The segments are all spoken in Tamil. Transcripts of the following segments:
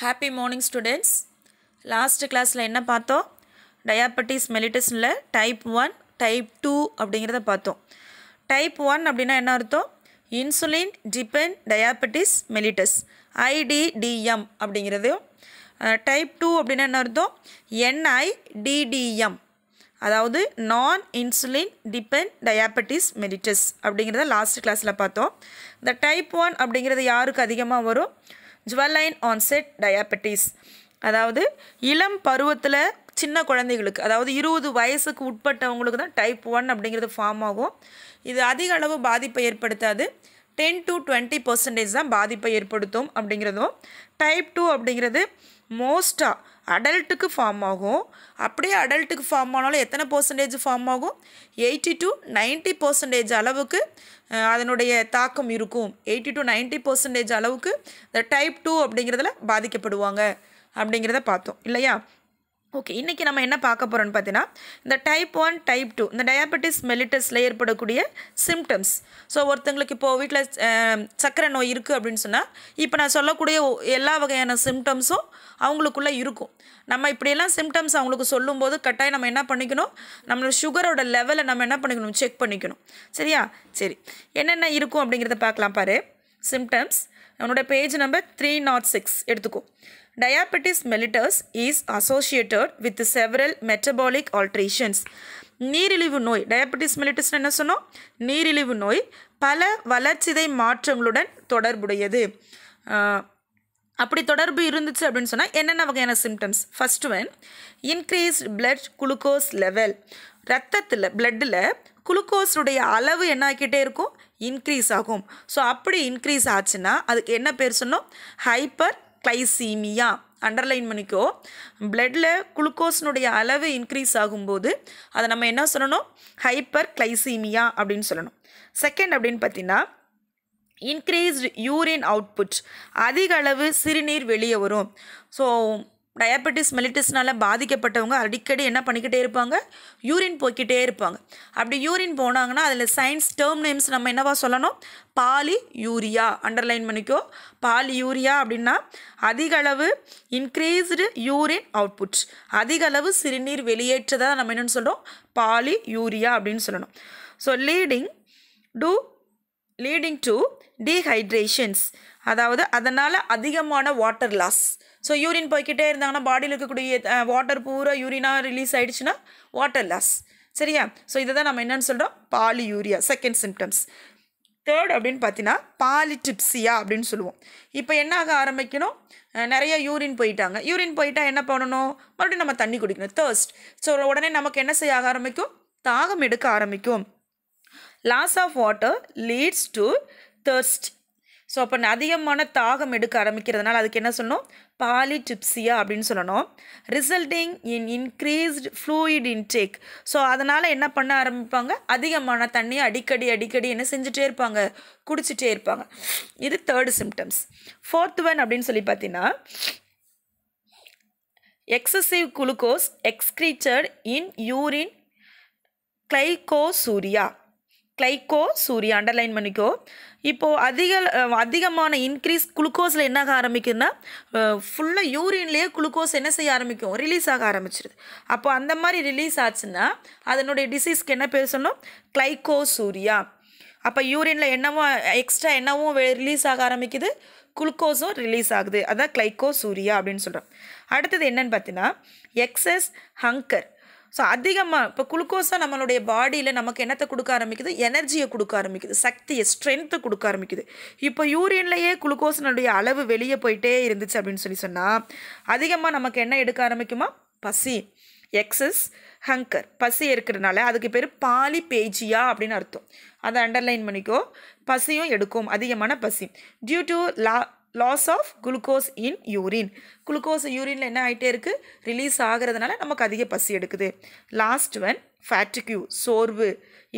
ஹாப்பி மார்னிங் ஸ்டூடெண்ட்ஸ் லாஸ்ட்டு கிளாஸில் என்ன பார்த்தோம் டயாபட்டிஸ் மெலிட்டஸில் டைப் ஒன் டைப் டூ அப்படிங்கிறத பார்த்தோம் டைப் ஒன் அப்படின்னா என்ன அர்த்தம் insulin dependent diabetes mellitus IDDM அப்படிங்கிறது டைப் டூ அப்படின்னா என்ன அர்த்தம் என்ஐடிடிஎம் அதாவது non insulin dependent diabetes mellitus அப்படிங்கிறத லாஸ்ட் கிளாஸில் பார்த்தோம் இந்த டைப் ஒன் அப்படிங்கிறது யாருக்கு அதிகமாக வரும் ஜுவலைன் ஆன்செட் டயாபெட்டிஸ் அதாவது இளம் பருவத்தில் சின்ன குழந்தைகளுக்கு அதாவது இருபது வயசுக்கு உட்பட்டவங்களுக்கு தான் டைப் ஒன் அப்படிங்கிறது ஃபார்ம் ஆகும் இது அதிக அளவு பாதிப்பை ஏற்படுத்தாது டென் டு டுவெண்ட்டி பர்சன்டேஜ் தான் பாதிப்பை ஏற்படுத்தும் அப்படிங்கிறதும் டைப் டூ அப்படிங்கிறது மோஸ்ட்டாக அடல்ட்டுக்கு ஃபார்ம் ஆகும் அப்படியே அடல்ட்டுக்கு ஃபார்ம் ஆனாலும் எத்தனை பர்சன்டேஜ் ஃபார்ம் ஆகும் எயிட்டி டு நைன்ட்டி பர்சன்டேஜ் அளவுக்கு அதனுடைய தாக்கம் இருக்கும் எயிட்டி டு நைன்ட்டி பர்சன்டேஜ் அளவுக்கு இந்த டைப் டூ அப்படிங்கிறதுல பாதிக்கப்படுவாங்க அப்படிங்கிறத பார்த்தோம் இல்லையா ஓகே இன்றைக்கி நம்ம என்ன பார்க்க போகிறோம்னு பார்த்தீங்கன்னா இந்த டைப் ஒன் டைப் டூ இந்த டயபெட்டிஸ் மெலிட்டஸில் ஏற்படக்கூடிய சிம்டம்ஸ் ஸோ ஒருத்தங்களுக்கு இப்போது வீட்டில் சர்க்கரை நோய் இருக்குது அப்படின்னு சொன்னால் இப்போ நான் சொல்லக்கூடிய எல்லா வகையான சிம்டம்ஸும் அவங்களுக்குள்ளே இருக்கும் நம்ம இப்படியெல்லாம் சிம்டம்ஸ் அவங்களுக்கு சொல்லும்போது கட்டாயம் நம்ம என்ன பண்ணிக்கணும் நம்மளோட சுகரோட லெவலை நம்ம என்ன பண்ணிக்கணும் செக் பண்ணிக்கணும் சரியா சரி என்னென்ன இருக்கும் அப்படிங்கிறத பார்க்கலாம் பாரு சிம்டம்ஸ் நம்மளோட page number three naught six எடுத்துக்கோ diabetes mellitus is associated with several metabolic alterations நீரிழிவு நோய் டயாபெட்டிஸ் மெலிட்டிஸ்னு என்ன சொன்னோம் நீரிழிவு நோய் பல வளர்ச்சிதை மாற்றங்களுடன் தொடர்புடையது அப்படி தொடர்பு இருந்துச்சு அப்படின்னு சொன்னால் என்னென்ன வகையான symptoms first one increased blood glucose level ரத்தத்தில் பிளட்டில் குளுக்கோஸுடைய அளவு என்ன ஆக்கிட்டே இருக்கும் இன்க்ரீஸ் ஆகும் ஸோ அப்படி இன்க்ரீஸ் ஆச்சுன்னா அதுக்கு என்ன பேர் சொன்னோம் ஹைப்பர் கிளைசீமியா அண்டர்லைன் பண்ணிக்கோ பிளட்டில் குளுக்கோஸ்னுடைய அளவு இன்க்ரீஸ் ஆகும்போது அதை நம்ம என்ன சொல்லணும் ஹைப்பர் கிளைசீமியா அப்படின்னு சொல்லணும் செகண்ட் அப்படின்னு பார்த்தீங்கன்னா இன்க்ரீஸ்டு யூரின் அவுட்புட் அதிக அளவு சிறுநீர் வெளியே வரும் ஸோ டயபெட்டிஸ் மெலிட்டிஸ்னால் பாதிக்கப்பட்டவங்க அடிக்கடி என்ன பண்ணிக்கிட்டே இருப்பாங்க யூரின் போய்கிட்டே இருப்பாங்க அப்படி யூரின் போனாங்கன்னா அதில் சயின்ஸ் டேர்ம் நேம்ஸ் நம்ம என்னவா சொல்லணும் பாலி யூரியா அண்டர்லைன் பண்ணிக்கோ பாலி யூரியா அப்படின்னா அதிகளவு இன்க்ரீஸ்டு யூரின் அவுட்புட் அதிகளவு சிறுநீர் வெளியேற்றதாக நம்ம என்னென்னு சொல்கிறோம் பாலி யூரியா அப்படின்னு சொல்லணும் so leading to leading to dehydrations அதாவது அதனால் அதிகமான வாட்டர் லாஸ் ஸோ யூரின் போய்கிட்டே இருந்தாங்கன்னா பாடியில் இருக்கக்கூடிய வாட்டர் பூரா யூரினாக ரிலீஸ் ஆகிடுச்சுன்னா வாட்டர் லாஸ் சரியா ஸோ இதை தான் நம்ம என்னென்னு சொல்கிறோம் polyuria second symptoms third அப்படின்னு பார்த்தீங்கன்னா பாலிடிப்சியா அப்படின்னு சொல்லுவோம் இப்போ என்ன ஆக ஆரம்பிக்கணும் நிறைய யூரின் போயிட்டாங்க யூரின் போயிட்டால் என்ன பண்ணணும் மறுபடியும் நம்ம தண்ணி குடிக்கணும் தேர்ஸ்ட் ஸோ உடனே நமக்கு என்ன செய்ய ஆக ஆரம்பிக்கும் தாகம் எடுக்க ஆரம்பிக்கும் loss of water leads to thirst so அப்போ அதிகமான தாகம் எடுக்க ஆரம்பிக்கிறதுனால அதுக்கு என்ன சொல்லணும் பாலிடிப்சியா அப்படின்னு சொல்லணும் resulting in increased fluid intake so அதனால் என்ன பண்ண ஆரம்பிப்பாங்க அதிகமான தண்ணியை அடிக்கடி அடிக்கடி என்ன செஞ்சுட்டே இருப்பாங்க குடிச்சிட்டே இருப்பாங்க இது தேர்டு சிம்டம்ஸ் ஃபோர்த் ஒன் அப்படின்னு சொல்லி பார்த்தீங்கன்னா excessive glucose excretion in urine glycosuria glycosuria underline பண்ணிக்கோ இப்போது அதிக அதிகமான இன்க்ரீஸ் குளுக்கோஸில் என்ன ஆக ஆரம்பிக்குதுன்னா ஃபுல்லாக யூரின்லேயே குளுக்கோஸ் என்ன செய்ய ஆரம்பிக்கும் ரிலீஸ் ஆக ஆரம்பிச்சிருது அப்போ அந்த மாதிரி ரிலீஸ் ஆச்சுன்னா அதனுடைய டிசீஸ்க்கு என்ன பேர் சொன்னோம் கிளைக்கோ சூரியா அப்போ யூரினில் என்னவோ எக்ஸ்ட்ரா என்னவும் ரிலீஸ் ஆக ஆரம்பிக்குது குளுக்கோஸும் ரிலீஸ் ஆகுது அதான் கிளைக்கோ சூரியா அப்படின்னு சொல்கிறோம் அடுத்தது என்னன்னு பார்த்தீங்கன்னா எக்ஸஸ் ஹங்கர் ஸோ அதிகமாக இப்போ குளுக்கோஸாக நம்மளுடைய பாடியில் நமக்கு என்னத்தை கொடுக்க ஆரம்பிக்குது எனர்ஜியை கொடுக்க ஆரம்பிக்குது சக்தியை ஸ்ட்ரென்த்தை கொடுக்க ஆரம்பிக்குது இப்போ யூரியன்லேயே குளுக்கோஸினுடைய அளவு வெளியே போயிட்டே இருந்துச்சு அப்படின்னு சொல்லி சொன்னால் அதிகமாக நமக்கு என்ன எடுக்க ஆரம்பிக்குமா பசி எக்ஸஸ் ஹங்கர் பசி இருக்கிறனால அதுக்கு பேர் பாலி பேஜியா அப்படின்னு அர்த்தம் அதை அண்டர்லைன் பண்ணிக்கோ பசியும் எடுக்கும் அதிகமான பசி டியூ டு லா loss of glucose in urine glucose யூரினில் என்ன ஆகிட்டே இருக்குது ரிலீஸ் ஆகிறதுனால நமக்கு அதிக பசி எடுக்குது லாஸ்ட் ஒன் ஃபேட்டிக்யூ சோர்வு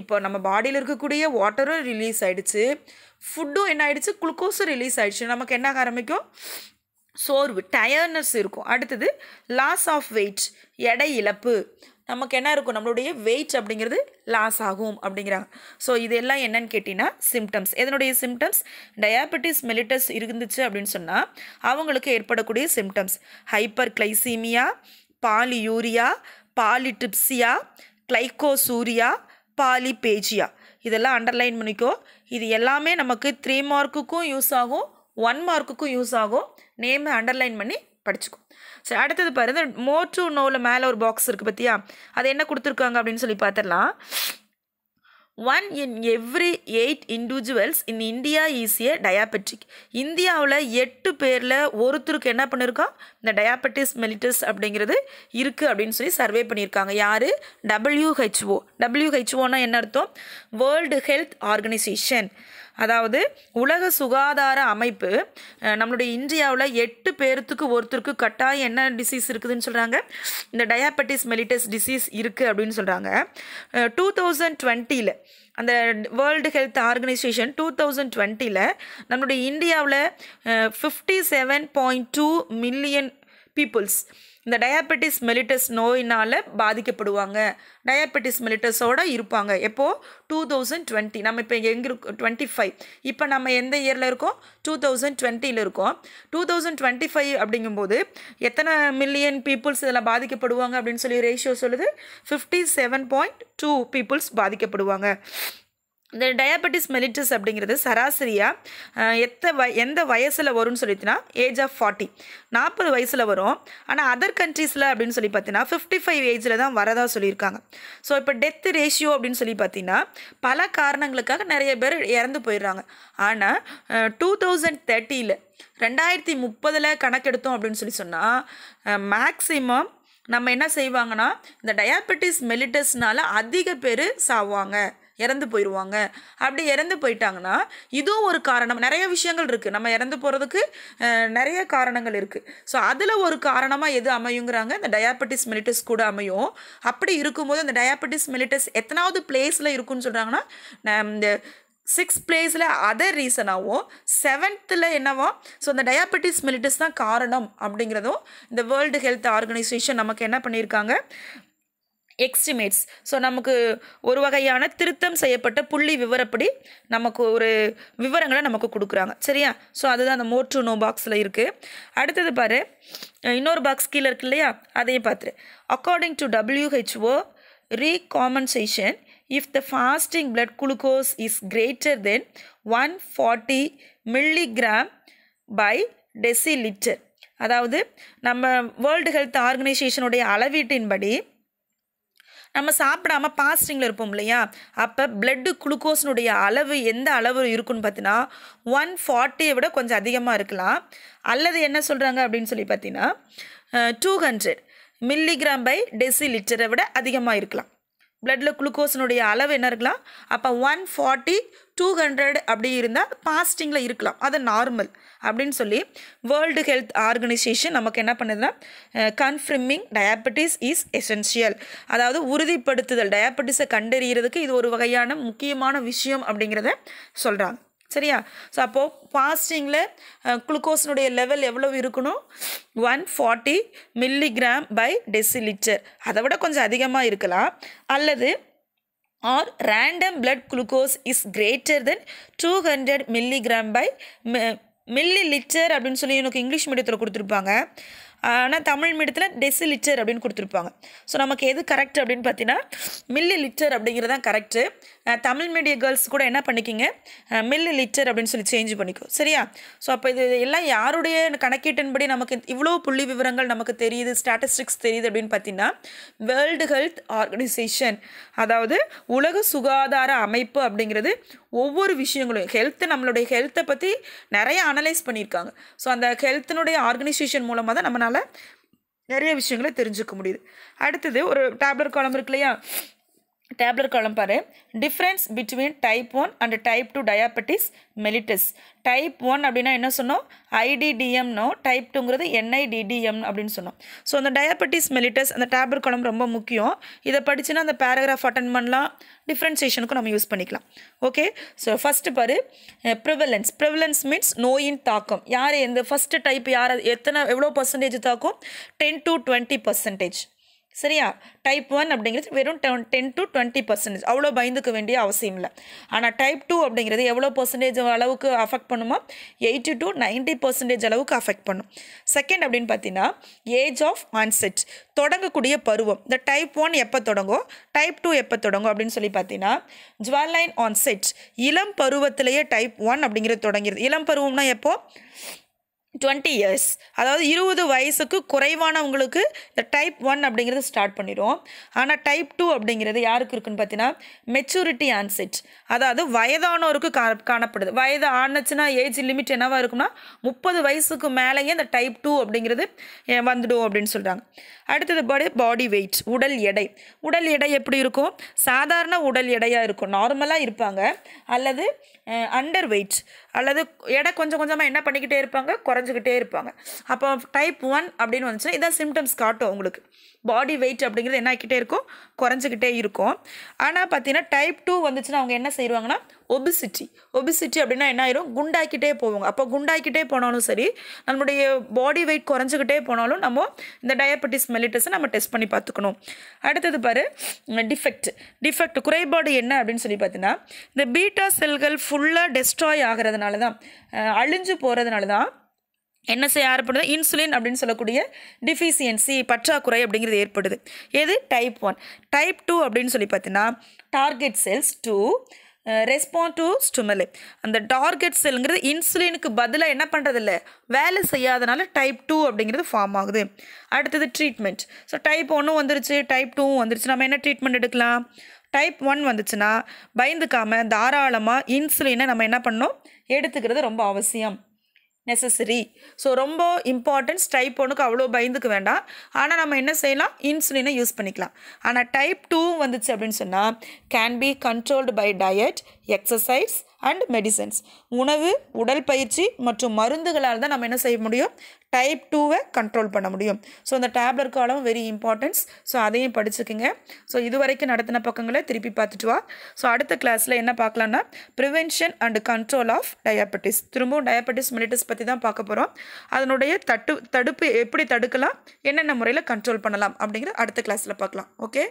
இப்போ நம்ம பாடியில் இருக்கக்கூடிய வாட்டரும் ரிலீஸ் ஆகிடுச்சு ஃபுட்டும் என்ன ஆகிடுச்சு குளுக்கோஸும் ரிலீஸ் ஆகிடுச்சு நமக்கு என்ன ஆரம்பிக்கும் சோர்வு டயர்னஸ் இருக்கும் அடுத்தது லாஸ் ஆஃப் வெயிட் எடை இழப்பு நமக்கு என்ன இருக்கும் நம்மளுடைய வெயிட் அப்படிங்கிறது லாஸ் ஆகும் அப்படிங்கிறாங்க ஸோ இதெல்லாம் என்னன்னு கேட்டிங்கன்னா சிம்டம்ஸ் எதனுடைய சிம்டம்ஸ் டயாபெட்டிஸ் மெலிட்டஸ் இருந்துச்சு அப்படின்னு சொன்னால் அவங்களுக்கு ஏற்படக்கூடிய symptoms hyperglycaemia polyuria polydipsia glycosuria polyphagia இதெல்லாம் அண்டர்லைன் பண்ணிக்கோ இது எல்லாமே நமக்கு த்ரீ மார்க்குக்கும் யூஸ் ஆகும் ஒன் மார்க்குக்கும் யூஸ் ஆகும் நேமை அண்டர்லைன் பண்ணி படிச்சுக்கும் சரி அடுத்தது பாருங்க மோர் டு நோவில் மேலே ஒரு பாக்ஸ் இருக்குது பார்த்தியா அது என்ன கொடுத்துருக்காங்க அப்படின்னு சொல்லி பார்த்துடலாம் one in every eight individuals in India is a diabetic இந்தியாவில் எட்டு பேரில் ஒருத்தருக்கு என்ன பண்ணியிருக்கோம் இந்த டயாபெட்டிஸ் மெலிட்டஸ் அப்படிங்கிறது இருக்குது அப்படின்னு சொல்லி சர்வே பண்ணியிருக்காங்க யார் டபிள்யூஹெச்ஓ டபிள்யூஹெச்ஓன்னா என்ன அர்த்தம் வேர்ல்டு ஹெல்த் ஆர்கனைசேஷன் அதாவது உலக சுகாதார அமைப்பு நம்மளுடைய இந்தியாவில் எட்டு பேர்த்துக்கு ஒருத்தருக்கு கட்டாயம் என்ன டிசீஸ் இருக்குதுன்னு சொல்கிறாங்க இந்த டயாபெட்டிஸ் மெலிட்டஸ் டிசீஸ் இருக்குது அப்படின்னு சொல்கிறாங்க டூ தௌசண்ட் டுவெண்ட்டியில் அந்த world health organisation two thousand டுவெண்ட்டியில் நம்மளுடைய இந்தியாவில் fifty seven point two million peoples இந்த டயாபெட்டிஸ் மெலிட்டஸ் நோயினால் பாதிக்கப்படுவாங்க டயாபெட்டிஸ் மெலிட்டஸோடு இருப்பாங்க எப்போது டூ தௌசண்ட் டுவெண்ட்டி நம்ம இப்போ எங்கே இருக்கோம் டுவெண்ட்டி ஃபைவ் இப்போ நம்ம எந்த இயரில் இருக்கோம் டூ தௌசண்ட் டுவெண்ட்டியில் இருக்கோம் டூ தௌசண்ட் டுவெண்ட்டி ஃபைவ் அப்படிங்கும்போது எத்தனை மில்லியன் பீப்புள்ஸ் இதில் பாதிக்கப்படுவாங்க அப்படின்னு சொல்லி ரேஷியோ சொல்லுது fifty seven point two peoples பாதிக்கப்படுவாங்க இந்த டயாபெட்டிஸ் மெலிட்டஸ் அப்படிங்கிறது சராசரியாக எத்த வ எந்த வயசில் வரும்னு சொல்லிட்டுனா ஏஜ் ஆஃப் ஃபார்ட்டி நாற்பது வயசில் வரும் ஆனால் அதர் கண்ட்ரீஸில் அப்படின்னு சொல்லி பார்த்தீங்கன்னா ஃபிஃப்டி ஃபைவ் ஏஜில் தான் வரதாக சொல்லியிருக்காங்க ஸோ இப்போ டெத் ரேஷியோ அப்படின்னு சொல்லி பார்த்தீங்கன்னா பல காரணங்களுக்காக நிறைய பேர் இறந்து போயிடுறாங்க ஆனால் டூ தௌசண்ட் தேர்ட்டியில் ரெண்டாயிரத்தி முப்பதில் கணக்கெடுத்தோம் அப்படின்னு சொல்லி சொன்னால் மேக்ஸிமம் நம்ம என்ன செய்வாங்கன்னா இந்த டயாபெட்டிஸ் மெலிட்டஸ்னால் அதிக பேர் சாவாங்க இறந்து போயிடுவாங்க அப்படி இறந்து போயிட்டாங்கன்னா இதுவும் ஒரு காரணம் நிறைய விஷயங்கள் இருக்குது நம்ம இறந்து போகிறதுக்கு நிறைய காரணங்கள் இருக்குது ஸோ அதில் ஒரு காரணமாக எது அமையுங்கிறாங்க இந்த டயாபட்டிஸ் மெலிட்டஸ் கூட அமையும் அப்படி இருக்கும்போது அந்த டயாபட்டிஸ் மெலிட்டஸ் எத்தனாவது பிளேஸில் இருக்குன்னு சொல்கிறாங்கன்னா இந்த சிக்ஸ் பிளேஸில் அதர் ரீசனாகவும் செவன்த்தில் என்னவோ ஸோ இந்த டயாபெட்டிஸ் மெலிட்டஸ் தான் காரணம் அப்படிங்கிறதும் இந்த வேர்ல்டு ஹெல்த் ஆர்கனைசேஷன் நமக்கு என்ன பண்ணியிருக்காங்க எக்ஸ்டிமேட்ஸ் ஸோ நமக்கு ஒரு வகையான திருத்தம் செய்யப்பட்ட புள்ளி விவரப்படி நமக்கு ஒரு விவரங்களை நமக்கு கொடுக்குறாங்க சரியா ஸோ அதுதான் அந்த மோட்ரு நோ பாக்ஸில் இருக்குது அடுத்தது பாரு இன்னொரு பாக்ஸ் கீழே இருக்கு இல்லையா அதையும் பார்த்துரு according to WHO recommendation if the fasting blood glucose is greater than one forty milligram by litre அதாவது நம்ம வேர்ல்டு ஹெல்த் ஆர்கனைசேஷனுடைய அளவீட்டின்படி நம்ம சாப்பிடாம பாஸ்டிங்கில் இருப்போம் இல்லையா அப்போ பிளட்டு குளுக்கோஸ்னுடைய அளவு எந்த அளவு இருக்குன்னு பார்த்தீங்கன்னா ஒன் ஃபார்ட்டியை விட கொஞ்சம் அதிகமாக இருக்கலாம் அல்லது என்ன சொல்கிறாங்க அப்படின்னு சொல்லி பார்த்தீங்கன்னா டூ ஹண்ட்ரட் மில்லிகிராம் பை டெசி லிட்டரை விட அதிகமாக இருக்கலாம் பிளட்டில் குளுக்கோஸினுடைய அளவு என்ன இருக்கலாம் அப்போ ஒன் ஃபார்ட்டி டூ ஹண்ட்ரட் அப்படி இருந்தால் பாஸ்டிங்கில் இருக்கலாம் அது நார்மல் அப்படின்னு சொல்லி வேர்ல்டு ஹெல்த் ஆர்கனைசேஷன் நமக்கு என்ன பண்ணுதுன்னா கன்ஃபர்மிங் டயபெட்டிஸ் இஸ் எசென்ஷியல் அதாவது உறுதிப்படுத்துதல் டயபெட்டிஸை கண்டறிகிறதுக்கு இது ஒரு வகையான முக்கியமான விஷயம் அப்படிங்கிறத சொல்கிறாங்க சரியா ஸோ அப்போது ஃபாஸ்டிங்கில் குளுக்கோஸினுடைய லெவல் எவ்வளோ இருக்கணும் one forty milligram by litre அதை விட கொஞ்சம் அதிகமாக இருக்கலாம் அல்லது or random blood glucose is greater than two hundred milligram by millilitre அப்படின்னு சொல்லி எனக்கு இங்கிலீஷ் மீடியத்தில் கொடுத்துருப்பாங்க ஆனால் தமிழ் மீடியத்தில் டெசி லிட்டர் அப்படின்னு கொடுத்துருப்பாங்க ஸோ நமக்கு எது கரெக்ட் அப்படின்னு பார்த்தீங்கன்னா மில்லி லிட்டர் அப்படிங்கிறது தான் கரெக்டு தமிழ் மீடிய கேர்ள்ஸ் கூட என்ன பண்ணிக்கிங்க மில்லி லிட்டர் அப்படின்னு சொல்லி சேஞ்ச் பண்ணிக்கும் சரியா ஸோ அப்போ இது எல்லாம் யாருடைய கணக்கீட்டின்படி நமக்கு இவ்வளோ புள்ளி விவரங்கள் நமக்கு தெரியுது ஸ்டாட்டிஸ்டிக்ஸ் தெரியுது அப்படின்னு பார்த்தீங்கன்னா வேர்ல்டு ஹெல்த் ஆர்கனைசேஷன் அதாவது உலக சுகாதார அமைப்பு அப்படிங்கிறது ஒவ்வொரு விஷயங்களும் ஹெல்த்து நம்மளுடைய ஹெல்த்தை பற்றி நிறைய அனலைஸ் பண்ணியிருக்காங்க ஸோ அந்த ஹெல்த்தினுடைய ஆர்கனைசேஷன் மூலமாக தான் நம்மளால் நிறைய விஷயங்களை தெரிஞ்சுக்க முடியுது அடுத்தது ஒரு டேப்லெட் குழம்பு இருக்கு இல்லையா tabular column பாரு difference between type 1 and type 2 diabetes mellitus type 1 அப்படின்னா என்ன சொன்னோம் ஐடிடிஎம்னோ டைப் டூங்கிறது என்ஐடிடிஎம் அப்படின்னு சொன்னோம் ஸோ அந்த diabetes mellitus அந்த tabular குழம்பு ரொம்ப முக்கியம் இதை படிச்சுன்னா அந்த paragraph அட்டன் பண்ணலாம் டிஃப்ரென்சேஷனுக்கும் நம்ம யூஸ் பண்ணிக்கலாம் ஓகே ஸோ ஃபஸ்ட்டு பாரு ப்ரிவலன்ஸ் ப்ரிவலன்ஸ் மீன்ஸ் நோயின் தாக்கம் யார் இந்த ஃபஸ்ட்டு டைப் யார் எத்தனை எவ்வளோ பர்சன்டேஜ் தாக்கும் டென் டு டுவெண்ட்டி பர்சன்டேஜ் சரியா டைப் ஒன் அப்படிங்கிறது வெறும் ten ten to twenty percentage அவ்வளோ பயந்துக்க வேண்டிய அவசியம் இல்லை ஆனால் டைப் டூ அப்படிங்கிறது எவ்வளோ பர்சன்டேஜ் அளவுக்கு அஃபெக்ட் பண்ணுமோ எயிட்டி டு நைன்ட்டி பர்சன்டேஜ் அளவுக்கு அஃபெக்ட் பண்ணும் செகண்ட் அப்படின்னு பார்த்தீங்கன்னா ஏஜ் ஆஃப் ஆன்செட் தொடங்கக்கூடிய பருவம் இந்த டைப் ஒன் எப்போ தொடங்கும் டைப் டூ எப்போ தொடங்கும் அப்படின்னு சொல்லி பார்த்தீங்கன்னா ஜுவல்லைன் ஆன்செட் இளம் பருவத்திலேயே டைப் ஒன் அப்படிங்கிறது தொடங்கிடுது இளம் பருவம்னா எப்போது டுவெண்ட்டி இயர்ஸ் அதாவது இருபது வயசுக்கு குறைவானவங்களுக்கு இந்த டைப் ஒன் அப்படிங்கிறது ஸ்டார்ட் பண்ணிடுவோம் ஆனால் டைப் டூ அப்படிங்கிறது யாருக்கு இருக்குன்னு பார்த்தீங்கன்னா மெச்சூரிட்டி ஆன்செட் அதாவது வயதானோருக்கு கா காணப்படுது வயது ஆனச்சுன்னா ஏஜ் லிமிட் என்னவாக இருக்குன்னா முப்பது வயசுக்கு மேலேயே இந்த டைப் டூ அப்படிங்கிறது வந்துடும் அப்படின்னு சொல்கிறாங்க அடுத்தது பாடி பாடி வெயிட் உடல் எடை உடல் எடை எப்படி இருக்கும் சாதாரண உடல் எடையாக இருக்கும் நார்மலாக இருப்பாங்க அல்லது அண்டர் வெயிட் அல்லது எடை கொஞ்சம் கொஞ்சமாக என்ன பண்ணிக்கிட்டே இருப்பாங்க குறைஞ்சிக்கிட்டே இருப்பாங்க அப்போ டைப் ஒன் அப்படின்னு வந்துச்சுன்னா இதான் சிம்டம்ஸ் காட்டும் உங்களுக்கு பாடி வெயிட் அப்படிங்கிறது என்ன ஆகிக்கிட்டே இருக்கும் குறைஞ்சிக்கிட்டே இருக்கும் ஆனால் பார்த்தீங்கன்னா டைப் டூ வந்துச்சுன்னா அவங்க என்ன செய்வாங்கன்னா ஒபிசிட்டி ஒபிசிட்டி அப்படின்னா என்ன ஆயிரும் குண்டாக்கிட்டே போவோங்க அப்போ குண்டாக்கிட்டே போனாலும் சரி நம்மளுடைய பாடி வெயிட் குறைஞ்சிக்கிட்டே போனாலும் நம்ம இந்த டயபெட்டிஸ் மெலிட்டஸை நம்ம டெஸ்ட் பண்ணி பார்த்துக்கணும் அடுத்தது பாரு டிஃபெக்ட் டிஃபெக்ட் குறைபாடு என்ன அப்படின்னு சொல்லி பார்த்தீங்கன்னா இந்த பீட்டா செல்கள் ஃபுல்லாக டெஸ்ட்ராய் ஆகிறதுனால தான் அழிஞ்சு போகிறதுனால தான் என்ன செய்ய ஆரப்படுது இன்சுலின் அப்படின்னு சொல்லக்கூடிய டிஃபிஷியன்சி பற்றாக்குறை அப்படிங்கிறது ஏற்படுது எது டைப் ஒன் டைப் டூ அப்படின்னு சொல்லி பார்த்தீங்கன்னா target cells to respond to stimuli அந்த டார்கெட் செல்லுங்கிறது இன்சுலினுக்கு பதிலாக என்ன பண்ணுறதில்ல வேலை செய்யாதனால டைப் டூ அப்படிங்கிறது ஃபார்ம் ஆகுது அடுத்தது ட்ரீட்மெண்ட் ஸோ டைப் ஒன்றும் வந்துருச்சு டைப் டூவும் வந்துருச்சு நம்ம என்ன ட்ரீட்மெண்ட் எடுக்கலாம் டைப் ஒன் வந்துச்சுன்னா பயந்துக்காமல் தாராளமாக இன்சுலினை நம்ம என்ன பண்ணோம் எடுத்துக்கிறது ரொம்ப அவசியம் நெசசரி ஸோ ரொம்ப இம்பார்ட்டன்ஸ் டைப் ஒன்றுக்கு அவ்வளோ பயந்துக்கு வேண்டாம் ஆனால் நம்ம என்ன செய்யலாம் இன்சுலினை யூஸ் பண்ணிக்கலாம் ஆனால் டைப் டூ வந்துச்சு அப்படின்னு சொன்னால் can be controlled by diet exercise and medicines உணவு உடல் பயிற்சி மற்றும் மருந்துகளால் தான் நம்ம என்ன செய்ய முடியும் டைப் டூவை கண்ட்ரோல் பண்ண முடியும் ஸோ அந்த டேப்லெட் காலம் வெரி இம்பார்ட்டன்ஸ் ஸோ அதையும் படிச்சுக்கோங்க ஸோ இது வரைக்கும் நடத்தின பக்கங்களை திருப்பி பார்த்துட்டு வா ஸோ அடுத்த கிளாஸில் என்ன பார்க்கலான்னா prevention and control of diabetes திரும்பவும் டயபெட்டிஸ் மிலிட்டிஸ் பற்றி தான் பார்க்க போகிறோம் அதனுடைய தட்டு தடுப்பு எப்படி தடுக்கலாம் என்னென்ன முறையில் கண்ட்ரோல் பண்ணலாம் அப்படிங்கிற அடுத்த கிளாஸில் பார்க்கலாம் ஓகே